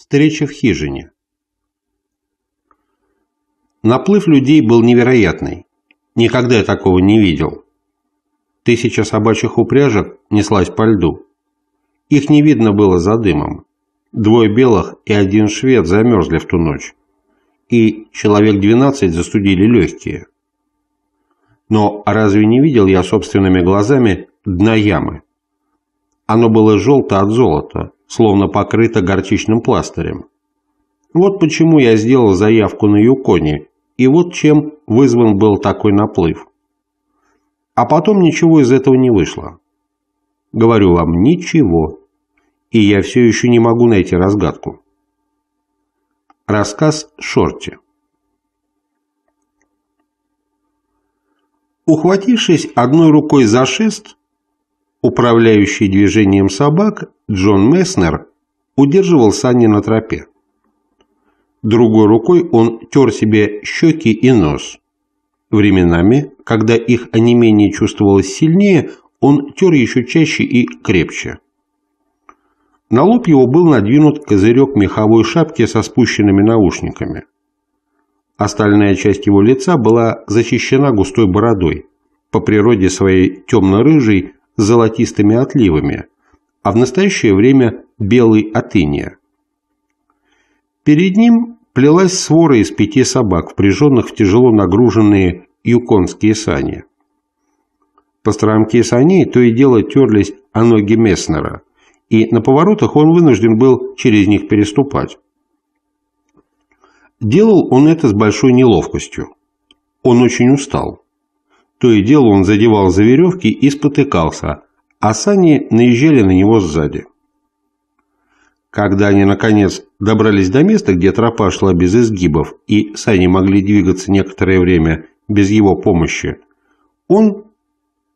Встреча в хижине. Наплыв людей был невероятный. Никогда я такого не видел. Тысяча собачьих упряжек неслась по льду. Их не видно было за дымом. Двое белых и один швед замерзли в ту ночь. И человек 12 застудили легкие. Но разве не видел я собственными глазами дна ямы? Оно было желто от золота, словно покрыта горчичным пластырем. Вот почему я сделал заявку на Юконе, и вот чем вызван был такой наплыв. А потом ничего из этого не вышло. Говорю вам, ничего. И я все еще не могу найти разгадку. Рассказ Шорти. Ухватившись одной рукой за шест, Управляющий движением собак Джон Месснер удерживал сани на тропе. Другой рукой он тер себе щеки и нос. Временами, когда их онемение чувствовалось сильнее, он тер еще чаще и крепче. На лоб его был надвинут козырек меховой шапки со спущенными наушниками. Остальная часть его лица была защищена густой бородой, по природе своей темно-рыжей, золотистыми отливами, а в настоящее время белый атыния. Перед ним плелась свора из пяти собак, впряженных в тяжело нагруженные юконские сани. По Постромки саней то и дело терлись о ноги Месснера, и на поворотах он вынужден был через них переступать. Делал он это с большой неловкостью. Он очень устал. То и дело он задевал за веревки и спотыкался, а сани наезжали на него сзади. Когда они, наконец, добрались до места, где тропа шла без изгибов, и сани могли двигаться некоторое время без его помощи, он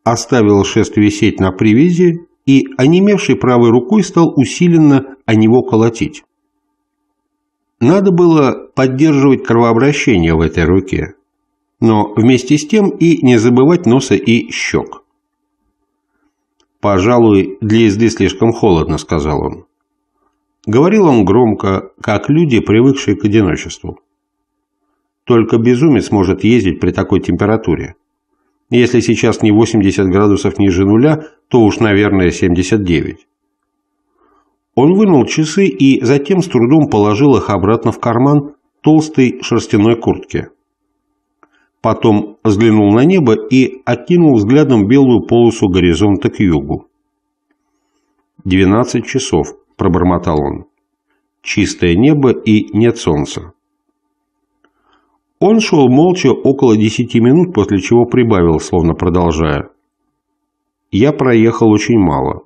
оставил шест висеть на привязи и, онемевший правой рукой, стал усиленно о него колотить. Надо было поддерживать кровообращение в этой руке но вместе с тем и не забывать носа и щек. «Пожалуй, для езды слишком холодно», — сказал он. Говорил он громко, как люди, привыкшие к одиночеству. Только безумец может ездить при такой температуре. Если сейчас не 80 градусов ниже нуля, то уж, наверное, 79. Он вынул часы и затем с трудом положил их обратно в карман толстой шерстяной куртки потом взглянул на небо и окинул взглядом белую полосу горизонта к югу. «Двенадцать часов», — пробормотал он. «Чистое небо и нет солнца». Он шел молча около десяти минут, после чего прибавил, словно продолжая. «Я проехал очень мало.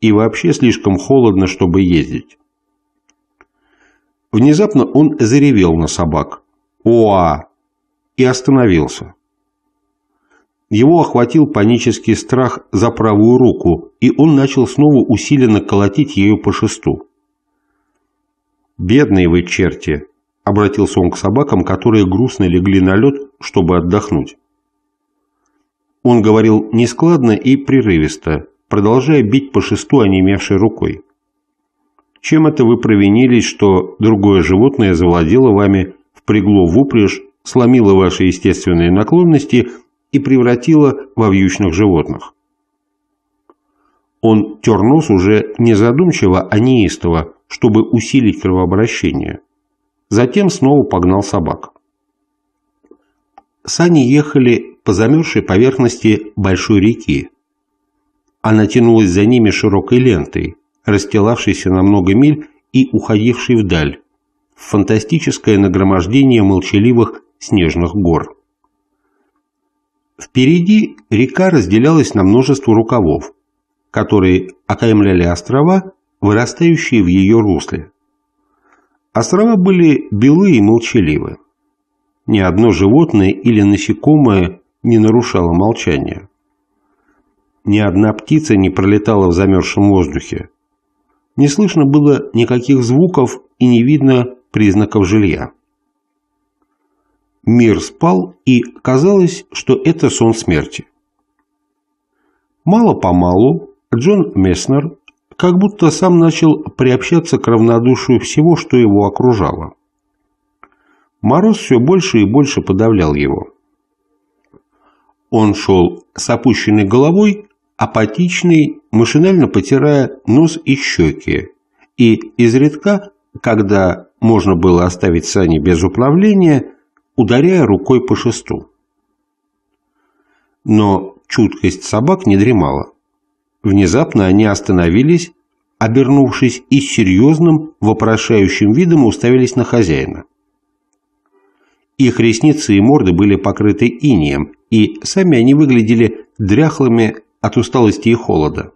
И вообще слишком холодно, чтобы ездить». Внезапно он заревел на собак. «Оа!» и остановился. Его охватил панический страх за правую руку, и он начал снова усиленно колотить ею по шесту. «Бедные вы черти!» – обратился он к собакам, которые грустно легли на лед, чтобы отдохнуть. Он говорил нескладно и прерывисто, продолжая бить по шесту онемевшей рукой. «Чем это вы провинились, что другое животное завладело вами, впрягло в упряжь сломила ваши естественные наклонности и превратила во вьючных животных. Он тер нос уже не задумчиво, а неистово, чтобы усилить кровообращение. Затем снова погнал собак. Сани ехали по замерзшей поверхности большой реки. Она тянулась за ними широкой лентой, расстилавшейся на много миль и уходившей вдаль, в фантастическое нагромождение молчаливых снежных гор. Впереди река разделялась на множество рукавов, которые окаймляли острова, вырастающие в ее русле. Острова были белые и молчаливы. Ни одно животное или насекомое не нарушало молчания. Ни одна птица не пролетала в замерзшем воздухе. Не слышно было никаких звуков и не видно признаков жилья. Мир спал, и казалось, что это сон смерти. Мало-помалу Джон Месснер как будто сам начал приобщаться к равнодушию всего, что его окружало. Мороз все больше и больше подавлял его. Он шел с опущенной головой, апатичный, машинально потирая нос и щеки, и изредка, когда можно было оставить сани без управления, ударяя рукой по шесту. Но чуткость собак не дремала. Внезапно они остановились, обернувшись и с серьезным, вопрошающим видом уставились на хозяина. Их ресницы и морды были покрыты инием, и сами они выглядели дряхлыми от усталости и холода.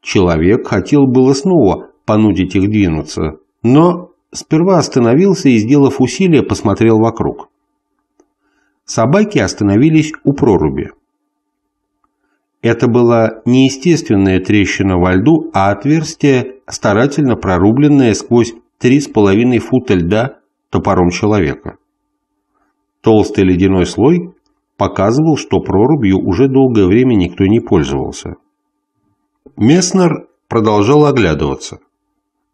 Человек хотел было снова понудить их двинуться, но Сперва остановился и, сделав усилие, посмотрел вокруг. Собаки остановились у проруби. Это была не естественная трещина во льду, а отверстие, старательно прорубленное сквозь 3,5 фута льда топором человека. Толстый ледяной слой показывал, что прорубью уже долгое время никто не пользовался. Месснер продолжал оглядываться.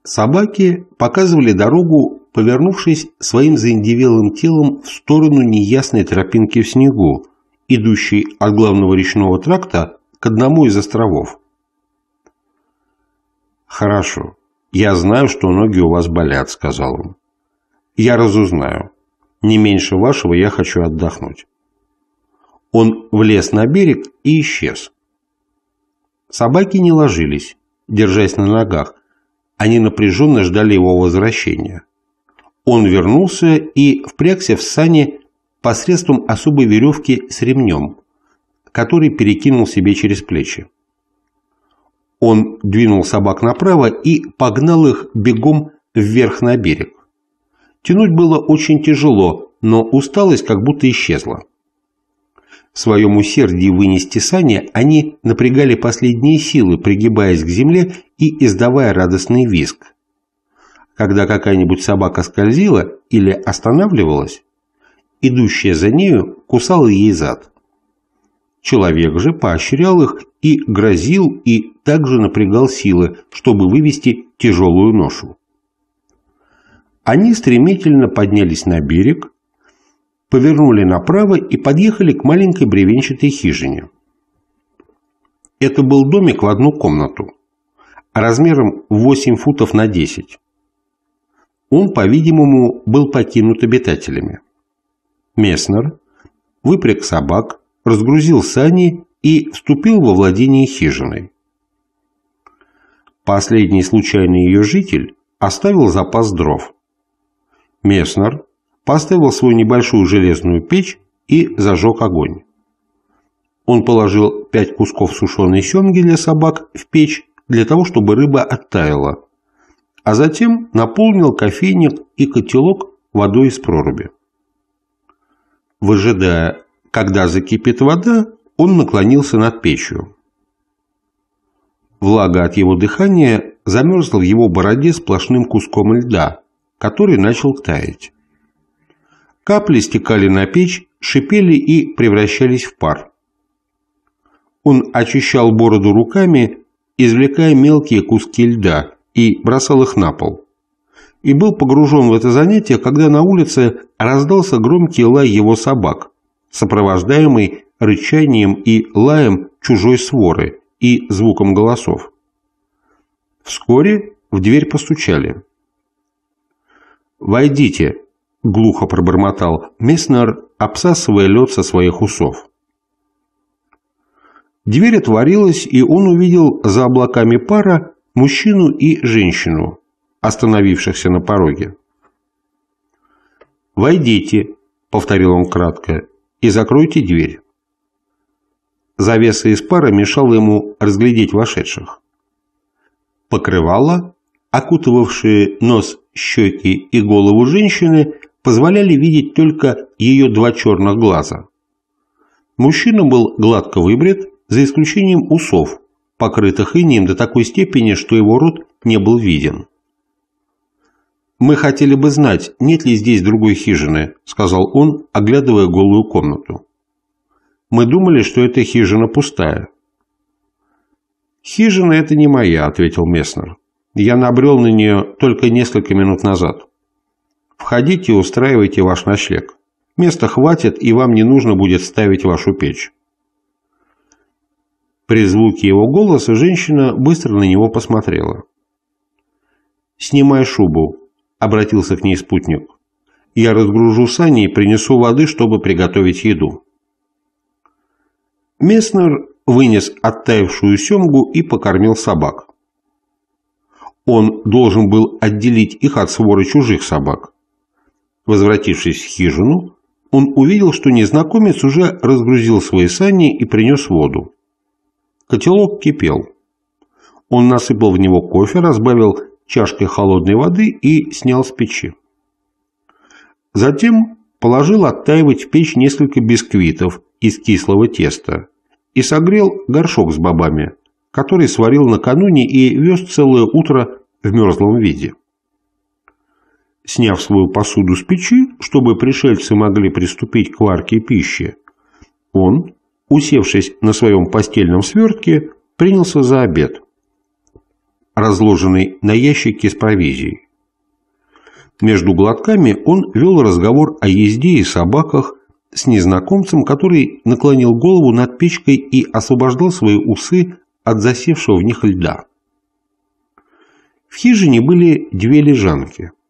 Собаки показывали дорогу, повернувшись своим заиндевелым телом в сторону неясной тропинки в снегу, идущей от главного речного тракта к одному из островов. «Хорошо. Я знаю, что ноги у вас болят», — сказал он. «Я разузнаю. Не меньше вашего я хочу отдохнуть». Он влез на берег и исчез. Собаки не ложились, держась на ногах, они напряженно ждали его возвращения. Он вернулся и впрягся в сани посредством особой веревки с ремнем, который перекинул себе через плечи. Он двинул собак направо и погнал их бегом вверх на берег. Тянуть было очень тяжело, но усталость как будто исчезла. В своем усердии вынести сани они напрягали последние силы, пригибаясь к земле и издавая радостный визг. Когда какая-нибудь собака скользила или останавливалась, идущая за нею кусала ей зад. Человек же поощрял их и грозил, и также напрягал силы, чтобы вывести тяжелую ношу. Они стремительно поднялись на берег, повернули направо и подъехали к маленькой бревенчатой хижине. Это был домик в одну комнату, размером 8 футов на 10. Он, по-видимому, был покинут обитателями. Меснер выпряг собак, разгрузил сани и вступил во владение хижиной. Последний случайный ее житель оставил запас дров. Меснер поставил свою небольшую железную печь и зажег огонь. Он положил пять кусков сушеной семги для собак в печь для того, чтобы рыба оттаяла, а затем наполнил кофейник и котелок водой из проруби. Выжидая, когда закипит вода, он наклонился над печью. Влага от его дыхания замерзла в его бороде сплошным куском льда, который начал таять. Капли стекали на печь, шипели и превращались в пар. Он очищал бороду руками, извлекая мелкие куски льда, и бросал их на пол. И был погружен в это занятие, когда на улице раздался громкий лай его собак, сопровождаемый рычанием и лаем чужой своры и звуком голосов. Вскоре в дверь постучали. «Войдите», — глухо пробормотал Месснер, обсасывая лед со своих усов. Дверь отворилась, и он увидел за облаками пара мужчину и женщину, остановившихся на пороге. «Войдите», — повторил он кратко, — «и закройте дверь». Завеса из пара мешала ему разглядеть вошедших. Покрывало, окутывавшее нос, щеки и голову женщины, позволяли видеть только ее два черных глаза. Мужчина был гладко выбрит, за исключением усов, покрытых инием до такой степени, что его рот не был виден. «Мы хотели бы знать, нет ли здесь другой хижины», — сказал он, оглядывая голую комнату. «Мы думали, что эта хижина пустая». «Хижина — это не моя», — ответил Месснер. «Я набрел на нее только несколько минут назад». Входите и устраивайте ваш ночлег. Места хватит, и вам не нужно будет ставить вашу печь. При звуке его голоса женщина быстро на него посмотрела. «Снимай шубу», — обратился к ней спутник. «Я разгружу сани и принесу воды, чтобы приготовить еду». Местнер вынес оттаившую семгу и покормил собак. Он должен был отделить их от своры чужих собак. Возвратившись в хижину, он увидел, что незнакомец уже разгрузил свои сани и принес воду. Котелок кипел. Он насыпал в него кофе, разбавил чашкой холодной воды и снял с печи. Затем положил оттаивать в печь несколько бисквитов из кислого теста и согрел горшок с бобами, который сварил накануне и вез целое утро в мерзлом виде сняв свою посуду с печи, чтобы пришельцы могли приступить к варке пищи, он, усевшись на своем постельном свертке, принялся за обед, разложенный на ящике с провизией. Между глотками он вел разговор о езде и собаках с незнакомцем, который наклонил голову над печкой и освобождал свои усы от засевшего в них льда. В хижине были две лежанки –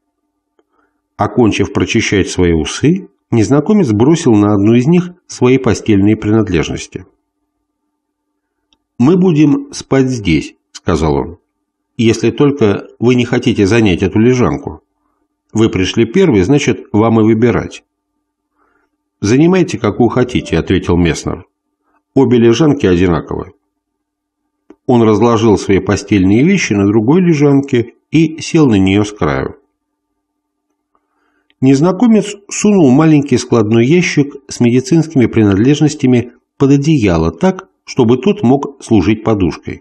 Окончив прочищать свои усы, незнакомец бросил на одну из них свои постельные принадлежности. «Мы будем спать здесь», — сказал он, — «если только вы не хотите занять эту лежанку. Вы пришли первый, значит, вам и выбирать». «Занимайте, какую хотите», — ответил Месснер. «Обе лежанки одинаковы». Он разложил свои постельные вещи на другой лежанке и сел на нее с краю. Незнакомец сунул маленький складной ящик с медицинскими принадлежностями под одеяло так, чтобы тот мог служить подушкой.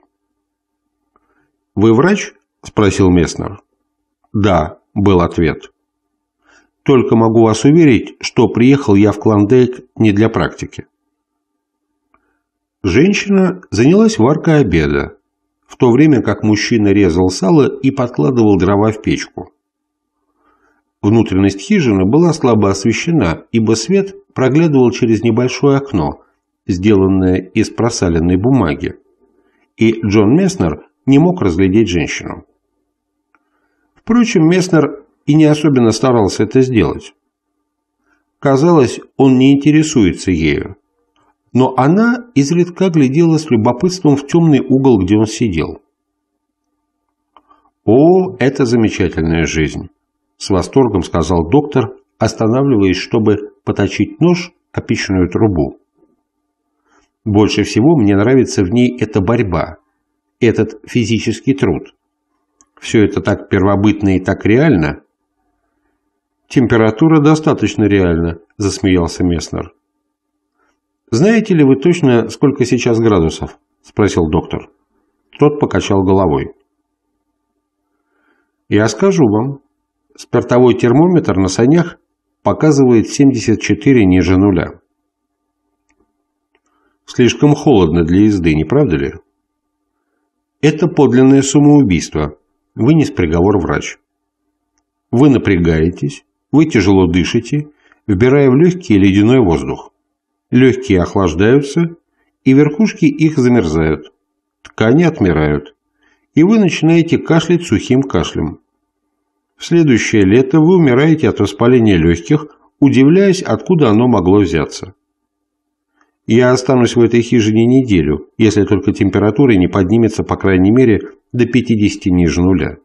«Вы врач?» – спросил Месснер. «Да», – был ответ. «Только могу вас уверить, что приехал я в Клондейк не для практики». Женщина занялась варкой обеда, в то время как мужчина резал сало и подкладывал дрова в печку. Внутренность хижины была слабо освещена, ибо свет проглядывал через небольшое окно, сделанное из просаленной бумаги, и Джон Месснер не мог разглядеть женщину. Впрочем, Месснер и не особенно старался это сделать. Казалось, он не интересуется ею, но она изредка глядела с любопытством в темный угол, где он сидел. О, это замечательная жизнь! – с восторгом сказал доктор, останавливаясь, чтобы поточить нож, опичную трубу. Больше всего мне нравится в ней эта борьба, этот физический труд. Все это так первобытно и так реально. Температура достаточно реальна, засмеялся Месснер. Знаете ли вы точно, сколько сейчас градусов? Спросил доктор. Тот покачал головой. Я скажу вам, Спиртовой термометр на санях показывает 74 ниже нуля. Слишком холодно для езды, не правда ли? Это подлинное самоубийство, вынес приговор врач. Вы напрягаетесь, вы тяжело дышите, вбирая в легкий ледяной воздух. Легкие охлаждаются, и верхушки их замерзают. Ткани отмирают, и вы начинаете кашлять сухим кашлем. В следующее лето вы умираете от воспаления легких, удивляясь, откуда оно могло взяться. Я останусь в этой хижине неделю, если только температура не поднимется, по крайней мере, до 50 ниже нуля.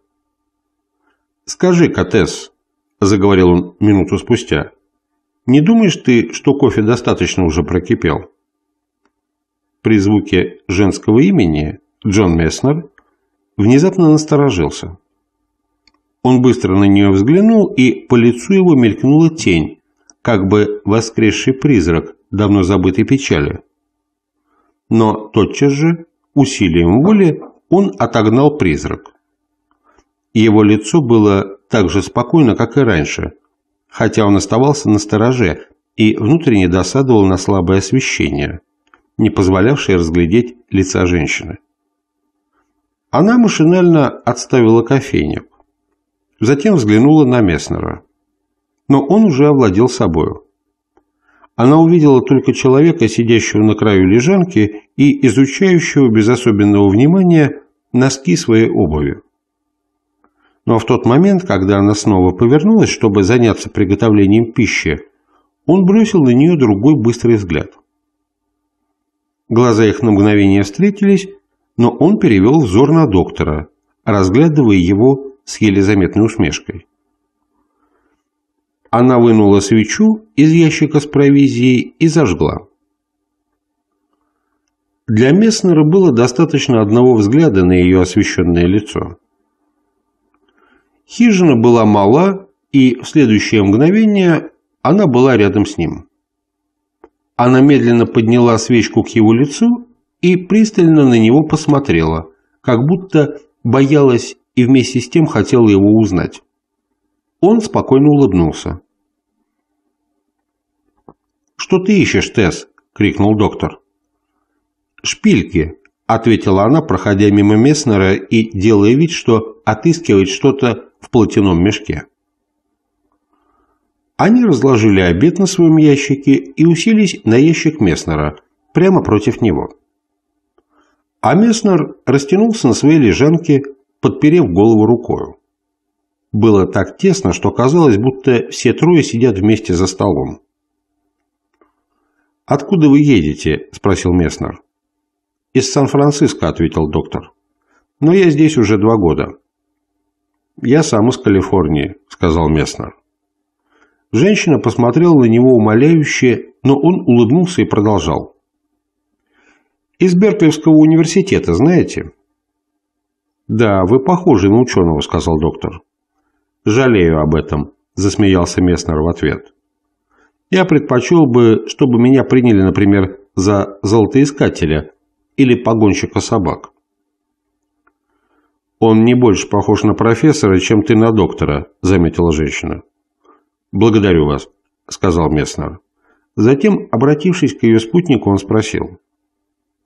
«Скажи, Катес», – заговорил он минуту спустя, – «не думаешь ты, что кофе достаточно уже прокипел?» При звуке женского имени Джон Месснер внезапно насторожился. Он быстро на нее взглянул, и по лицу его мелькнула тень, как бы воскресший призрак давно забытой печали. Но тотчас же, усилием воли, он отогнал призрак. Его лицо было так же спокойно, как и раньше, хотя он оставался на стороже и внутренне досадовал на слабое освещение, не позволявшее разглядеть лица женщины. Она машинально отставила кофейник. Затем взглянула на Месснера. Но он уже овладел собою. Она увидела только человека, сидящего на краю лежанки и изучающего без особенного внимания носки своей обуви. Но в тот момент, когда она снова повернулась, чтобы заняться приготовлением пищи, он бросил на нее другой быстрый взгляд. Глаза их на мгновение встретились, но он перевел взор на доктора, разглядывая его с еле заметной усмешкой. Она вынула свечу из ящика с провизией и зажгла. Для Месснера было достаточно одного взгляда на ее освещенное лицо. Хижина была мала, и в следующее мгновение она была рядом с ним. Она медленно подняла свечку к его лицу и пристально на него посмотрела, как будто боялась и вместе с тем хотел его узнать. Он спокойно улыбнулся. «Что ты ищешь, Тесс?» – крикнул доктор. «Шпильки», – ответила она, проходя мимо Месснера и делая вид, что отыскивает что-то в платяном мешке. Они разложили обед на своем ящике и уселись на ящик Месснера, прямо против него. А Месснер растянулся на своей лежанке, подперев голову рукою. Было так тесно, что казалось, будто все трое сидят вместе за столом. «Откуда вы едете?» – спросил Месснер. «Из Сан-Франциско», – ответил доктор. «Но я здесь уже два года». «Я сам из Калифорнии», – сказал Месснер. Женщина посмотрела на него умоляюще, но он улыбнулся и продолжал. «Из Берклевского университета, знаете?» «Да, вы похожи на ученого», – сказал доктор. «Жалею об этом», – засмеялся Месснер в ответ. «Я предпочел бы, чтобы меня приняли, например, за золотоискателя или погонщика собак». «Он не больше похож на профессора, чем ты на доктора», – заметила женщина. «Благодарю вас», – сказал Месснер. Затем, обратившись к ее спутнику, он спросил.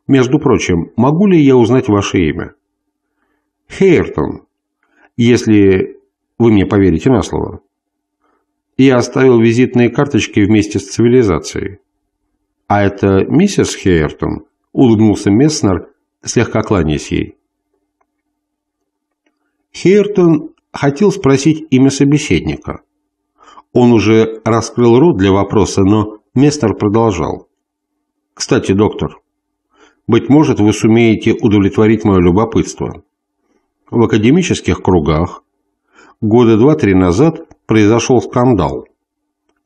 «Между прочим, могу ли я узнать ваше имя?» Хейертон, если вы мне поверите на слово. Я оставил визитные карточки вместе с цивилизацией. А это миссис Хейертон. улыбнулся Месснер, слегка кланяясь ей. Хейертон хотел спросить имя собеседника. Он уже раскрыл рот для вопроса, но Месснер продолжал. «Кстати, доктор, быть может, вы сумеете удовлетворить мое любопытство. В академических кругах года два-три назад произошел скандал.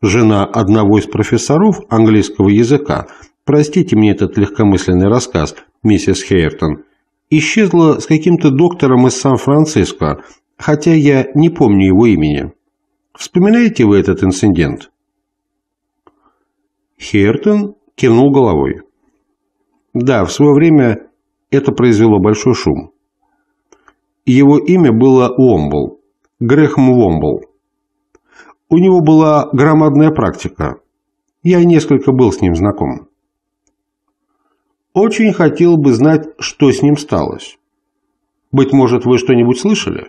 Жена одного из профессоров английского языка, простите мне этот легкомысленный рассказ, миссис Хейртон, исчезла с каким-то доктором из Сан-Франциско, хотя я не помню его имени. Вспоминаете вы этот инцидент? Хейртон кивнул головой. Да, в свое время это произвело большой шум. Его имя было Уомбл, Грехм Уомбл. У него была громадная практика. Я несколько был с ним знаком. Очень хотел бы знать, что с ним сталось. Быть может, вы что-нибудь слышали?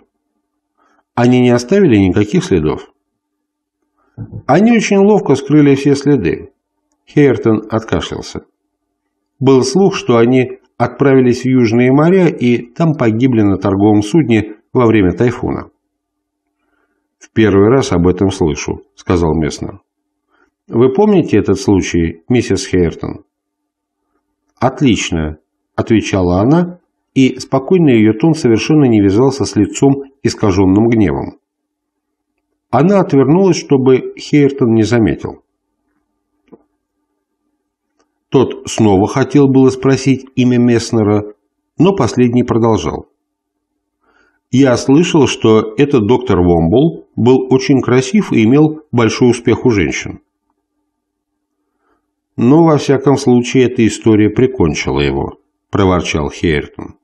Они не оставили никаких следов. Они очень ловко скрыли все следы. Хейертон откашлялся. Был слух, что они отправились в Южные моря и там погибли на торговом судне во время тайфуна. «В первый раз об этом слышу», – сказал Месснер. «Вы помните этот случай, миссис Хейртон?» «Отлично», – отвечала она, и спокойный ее тон совершенно не вязался с лицом, искаженным гневом. Она отвернулась, чтобы Хейртон не заметил. Тот снова хотел было спросить имя Месснера, но последний продолжал. «Я слышал, что этот доктор Вомбл был очень красив и имел большой успех у женщин». «Но, во всяком случае, эта история прикончила его», – проворчал Хейртон.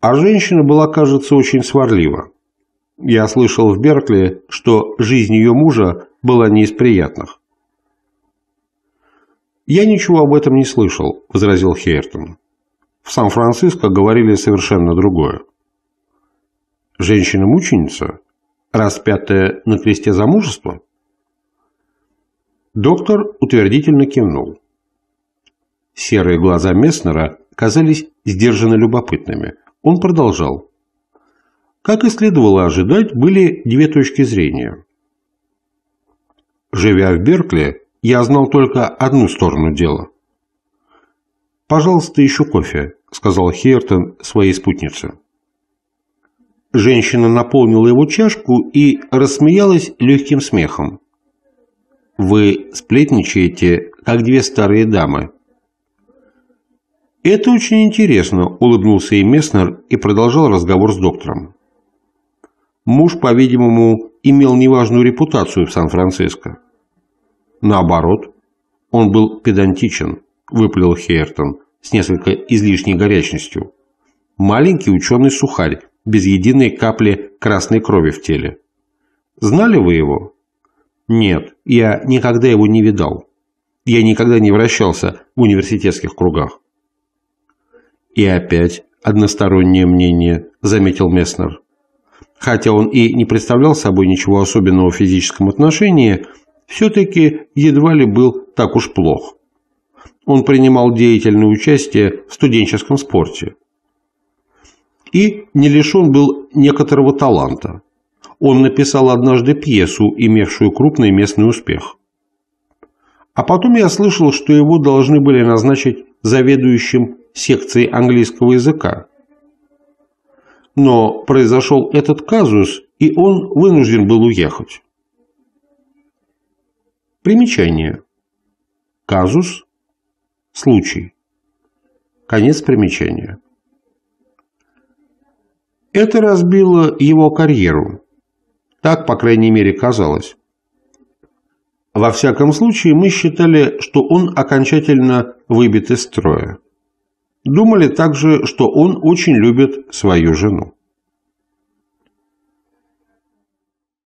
А женщина была, кажется, очень сварлива. Я слышал в Беркли, что жизнь ее мужа была не из приятных. «Я ничего об этом не слышал», – возразил Хейртон. «В Сан-Франциско говорили совершенно другое». «Женщина-мученица? Распятая на кресте замужества?» Доктор утвердительно кивнул. Серые глаза Месснера казались сдержанно любопытными. Он продолжал. Как и следовало ожидать, были две точки зрения. Живя в Беркли, я знал только одну сторону дела. «Пожалуйста, еще кофе», — сказал Хейертон своей спутнице. Женщина наполнила его чашку и рассмеялась легким смехом. «Вы сплетничаете, как две старые дамы». «Это очень интересно», — улыбнулся и Месснер и продолжал разговор с доктором. Муж, по-видимому, имел неважную репутацию в Сан-Франциско. Наоборот, он был педантичен, выплел Хейертон с несколько излишней горячностью. Маленький ученый-сухарь, без единой капли красной крови в теле. Знали вы его? Нет, я никогда его не видал. Я никогда не вращался в университетских кругах. И опять одностороннее мнение, заметил Месснер. Хотя он и не представлял собой ничего особенного в физическом отношении, все-таки едва ли был так уж плох. Он принимал деятельное участие в студенческом спорте. И не лишен был некоторого таланта. Он написал однажды пьесу, имевшую крупный местный успех. А потом я слышал, что его должны были назначить заведующим секцией английского языка. Но произошел этот казус, и он вынужден был уехать. Примечание. Казус. Случай. Конец примечания. Это разбило его карьеру. Так, по крайней мере, казалось. Во всяком случае, мы считали, что он окончательно выбит из строя. Думали также, что он очень любит свою жену.